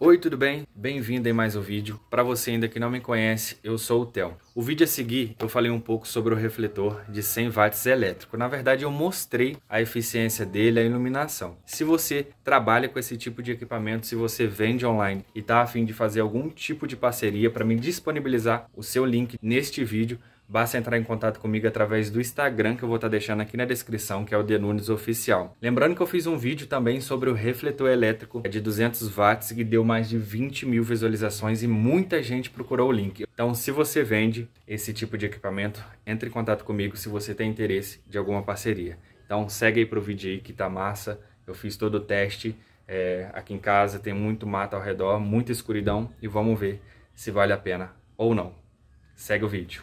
Oi, tudo bem? Bem-vindo em mais um vídeo. Para você ainda que não me conhece, eu sou o Theo. O vídeo a seguir eu falei um pouco sobre o refletor de 100 watts elétrico. Na verdade, eu mostrei a eficiência dele, a iluminação. Se você trabalha com esse tipo de equipamento, se você vende online e está afim de fazer algum tipo de parceria para me disponibilizar o seu link neste vídeo, basta entrar em contato comigo através do Instagram que eu vou estar tá deixando aqui na descrição, que é o Denunes Oficial. Lembrando que eu fiz um vídeo também sobre o refletor elétrico é de 200 watts que deu mais de 20 mil visualizações e muita gente procurou o link. Então, se você vende esse tipo de equipamento, entre em contato comigo se você tem interesse de alguma parceria. Então, segue aí o vídeo aí que tá massa. Eu fiz todo o teste é, aqui em casa, tem muito mato ao redor, muita escuridão e vamos ver se vale a pena ou não. Segue o vídeo.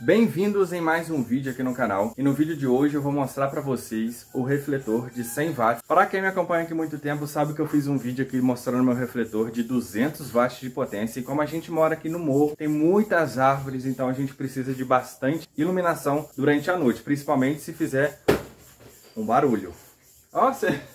Bem-vindos em mais um vídeo aqui no canal e no vídeo de hoje eu vou mostrar para vocês o refletor de 100 watts. Para quem me acompanha aqui muito tempo sabe que eu fiz um vídeo aqui mostrando meu refletor de 200 watts de potência e como a gente mora aqui no morro tem muitas árvores então a gente precisa de bastante iluminação durante a noite, principalmente se fizer um barulho. Ó, oh, você...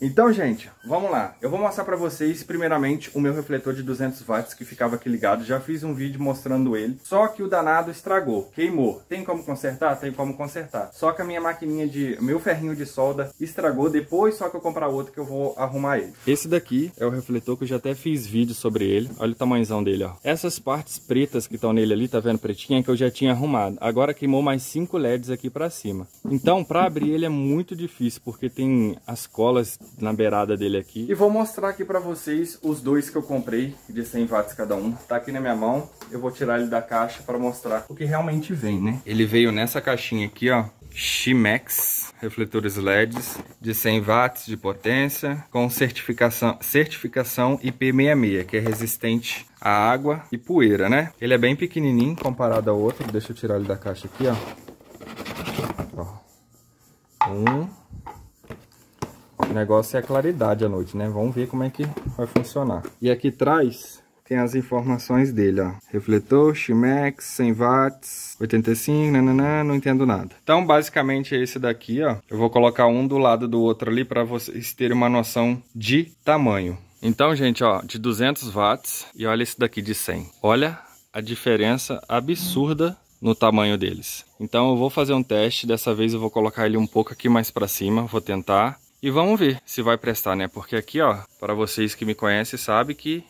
Então, gente, vamos lá. Eu vou mostrar para vocês, primeiramente, o meu refletor de 200 watts que ficava aqui ligado. Já fiz um vídeo mostrando ele, só que o danado estragou, queimou. Tem como consertar? Tem como consertar. Só que a minha maquininha de... meu ferrinho de solda estragou depois, só que eu comprar outro que eu vou arrumar ele. Esse daqui é o refletor que eu já até fiz vídeo sobre ele. Olha o tamanhozão dele, ó. Essas partes pretas que estão nele ali, tá vendo pretinha? Que eu já tinha arrumado. Agora queimou mais cinco LEDs aqui para cima. Então, para abrir ele é muito difícil, porque tem as colas na beirada dele aqui. E vou mostrar aqui pra vocês os dois que eu comprei, de 100 watts cada um. Tá aqui na minha mão, eu vou tirar ele da caixa pra mostrar o que realmente vem, né? Ele veio nessa caixinha aqui, ó, Shimex, refletores LEDs de 100 watts de potência, com certificação, certificação IP66, que é resistente à água e poeira, né? Ele é bem pequenininho comparado ao outro, deixa eu tirar ele da caixa aqui, ó. ó. Um, negócio é a claridade à noite, né? Vamos ver como é que vai funcionar. E aqui atrás tem as informações dele, ó. Refletor, Shimex, 100 watts, 85, nananã, não entendo nada. Então, basicamente, é esse daqui, ó. Eu vou colocar um do lado do outro ali para vocês terem uma noção de tamanho. Então, gente, ó, de 200 watts e olha esse daqui de 100. Olha a diferença absurda no tamanho deles. Então, eu vou fazer um teste. Dessa vez, eu vou colocar ele um pouco aqui mais para cima. Vou tentar e vamos ver se vai prestar, né? Porque aqui, ó, para vocês que me conhecem, sabe que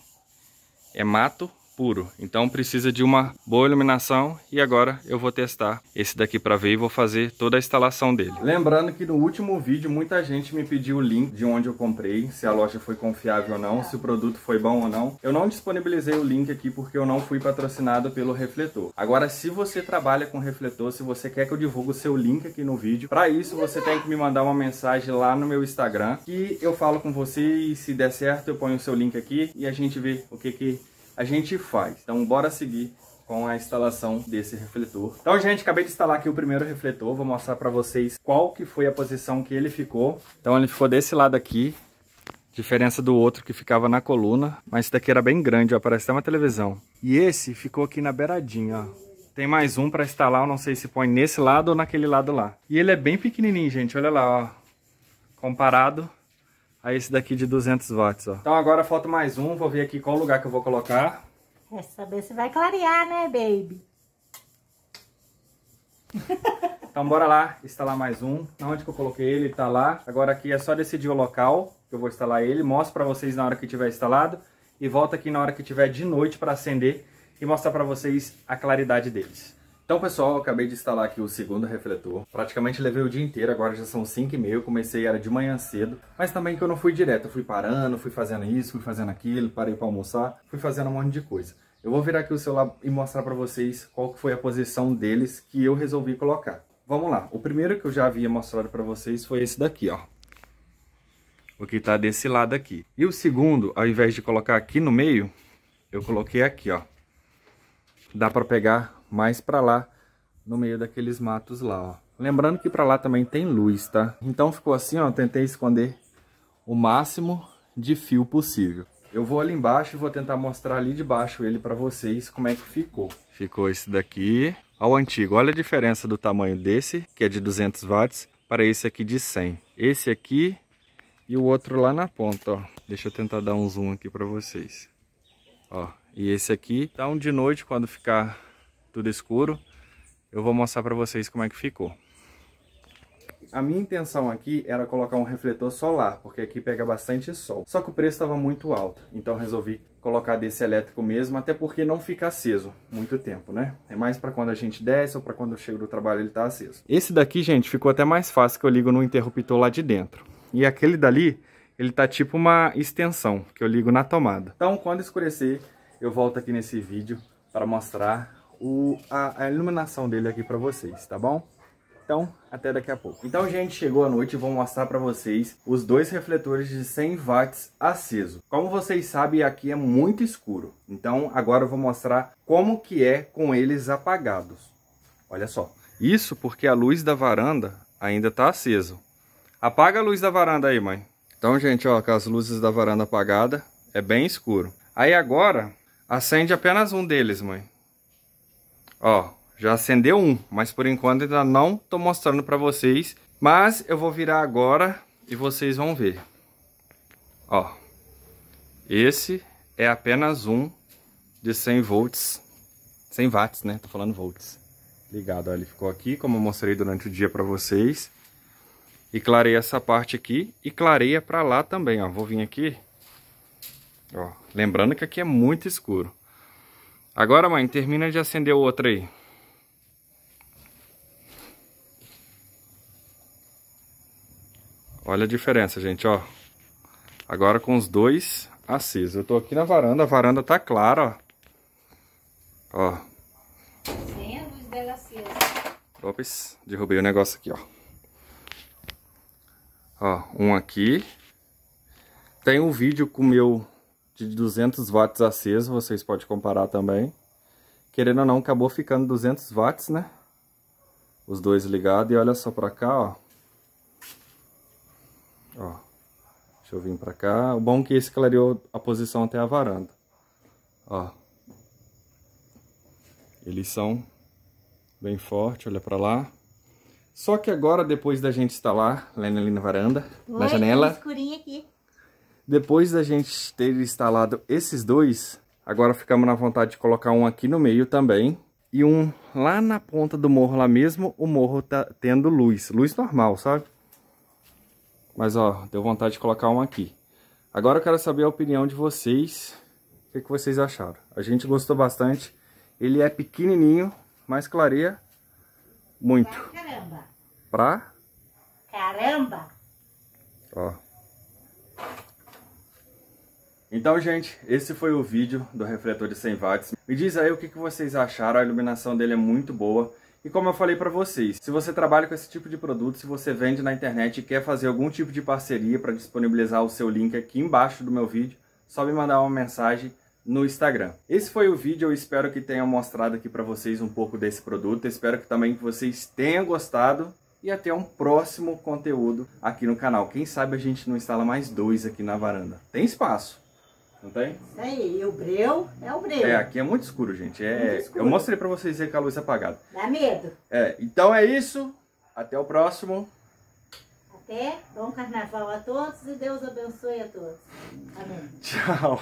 é mato puro. Então precisa de uma boa iluminação e agora eu vou testar esse daqui para ver e vou fazer toda a instalação dele. Lembrando que no último vídeo muita gente me pediu o link de onde eu comprei, se a loja foi confiável ou não, se o produto foi bom ou não. Eu não disponibilizei o link aqui porque eu não fui patrocinado pelo refletor. Agora se você trabalha com refletor, se você quer que eu divulgue o seu link aqui no vídeo, para isso você tem que me mandar uma mensagem lá no meu Instagram que eu falo com você e se der certo eu ponho o seu link aqui e a gente vê o que que a gente faz. Então bora seguir com a instalação desse refletor. Então, gente, acabei de instalar aqui o primeiro refletor, vou mostrar para vocês qual que foi a posição que ele ficou. Então, ele ficou desse lado aqui, diferença do outro que ficava na coluna, mas esse daqui era bem grande, ó, parece até uma televisão. E esse ficou aqui na beiradinha, ó. Tem mais um para instalar, eu não sei se põe nesse lado ou naquele lado lá. E ele é bem pequenininho, gente, olha lá, ó. Comparado a esse daqui de 200 watts, ó. Então agora falta mais um, vou ver aqui qual lugar que eu vou colocar. É saber se vai clarear, né, baby? então bora lá instalar mais um. Onde que eu coloquei ele, tá lá. Agora aqui é só decidir o local que eu vou instalar ele. Mostro pra vocês na hora que tiver instalado. E volta aqui na hora que tiver de noite pra acender e mostrar pra vocês a claridade deles. Então pessoal, acabei de instalar aqui o segundo refletor, praticamente levei o dia inteiro, agora já são 5 e meio, comecei era de manhã cedo, mas também que eu não fui direto, eu fui parando, fui fazendo isso, fui fazendo aquilo, parei para almoçar, fui fazendo um monte de coisa. Eu vou virar aqui o celular e mostrar para vocês qual foi a posição deles que eu resolvi colocar. Vamos lá, o primeiro que eu já havia mostrado para vocês foi esse daqui, ó. O que está desse lado aqui. E o segundo, ao invés de colocar aqui no meio, eu coloquei aqui, ó. Dá para pegar mais para lá, no meio daqueles matos lá, ó. Lembrando que para lá também tem luz, tá? Então ficou assim, ó, tentei esconder o máximo de fio possível. Eu vou ali embaixo e vou tentar mostrar ali de baixo ele para vocês como é que ficou. Ficou esse daqui ao antigo. Olha a diferença do tamanho desse, que é de 200 watts, para esse aqui de 100. Esse aqui e o outro lá na ponta, ó. Deixa eu tentar dar um zoom aqui para vocês. Ó, e esse aqui, dá tá um de noite quando ficar tudo escuro. Eu vou mostrar para vocês como é que ficou. A minha intenção aqui era colocar um refletor solar, porque aqui pega bastante sol. Só que o preço estava muito alto, então resolvi colocar desse elétrico mesmo, até porque não fica aceso muito tempo, né? É mais para quando a gente desce ou para quando eu chego do trabalho ele está aceso. Esse daqui, gente, ficou até mais fácil que eu ligo no interruptor lá de dentro. E aquele dali, ele tá tipo uma extensão que eu ligo na tomada. Então, quando escurecer, eu volto aqui nesse vídeo para mostrar o, a, a iluminação dele aqui para vocês, tá bom? Então, até daqui a pouco. Então, gente, chegou a noite e vou mostrar para vocês os dois refletores de 100 watts aceso. Como vocês sabem, aqui é muito escuro. Então, agora eu vou mostrar como que é com eles apagados. Olha só. Isso porque a luz da varanda ainda está acesa. Apaga a luz da varanda aí, mãe. Então, gente, ó, com as luzes da varanda apagada, é bem escuro. Aí agora, acende apenas um deles, mãe. Ó, já acendeu um, mas por enquanto ainda não tô mostrando para vocês. Mas eu vou virar agora e vocês vão ver. Ó, esse é apenas um de 100 volts, 100 watts, né? Tô falando volts. Ligado, ó, ele ficou aqui, como eu mostrei durante o dia para vocês. E clarei essa parte aqui e clareia para lá também, ó. Vou vir aqui, ó. Lembrando que aqui é muito escuro. Agora, mãe, termina de acender o outro aí. Olha a diferença, gente, ó. Agora com os dois acesos. Eu tô aqui na varanda, a varanda tá clara, ó. Ó. Sem a luz dela acesa. Ops, derrubei o negócio aqui, ó. Ó, um aqui. Tem um vídeo com o meu de 200 watts aceso, vocês podem comparar também. Querendo ou não, acabou ficando 200 watts, né? Os dois ligados. E olha só pra cá, ó. Ó. Deixa eu vir pra cá. O bom é que esse clareou a posição até a varanda. Ó. Eles são bem fortes, olha pra lá. Só que agora, depois da gente instalar, lá na varanda, Oi, na tá janela... escurinho aqui. Depois da gente ter instalado esses dois, agora ficamos na vontade de colocar um aqui no meio também. E um lá na ponta do morro lá mesmo, o morro tá tendo luz. Luz normal, sabe? Mas ó, deu vontade de colocar um aqui. Agora eu quero saber a opinião de vocês. O que, que vocês acharam? A gente gostou bastante. Ele é pequenininho, mas clareia muito. Pra caramba. Pra? Caramba! Ó. Então, gente, esse foi o vídeo do refletor de 100 watts. Me diz aí o que vocês acharam, a iluminação dele é muito boa. E como eu falei para vocês, se você trabalha com esse tipo de produto, se você vende na internet e quer fazer algum tipo de parceria para disponibilizar o seu link aqui embaixo do meu vídeo, só me mandar uma mensagem no Instagram. Esse foi o vídeo, eu espero que tenha mostrado aqui para vocês um pouco desse produto, eu espero que também que vocês tenham gostado e até um próximo conteúdo aqui no canal. Quem sabe a gente não instala mais dois aqui na varanda. Tem espaço! Não tem? Isso e o breu é o breu. É, aqui é muito escuro, gente. É, escuro. Eu mostrei pra vocês aí com a luz é apagada. Dá medo. É, então é isso. Até o próximo. Até. Bom carnaval a todos e Deus abençoe a todos. Amém. Tchau.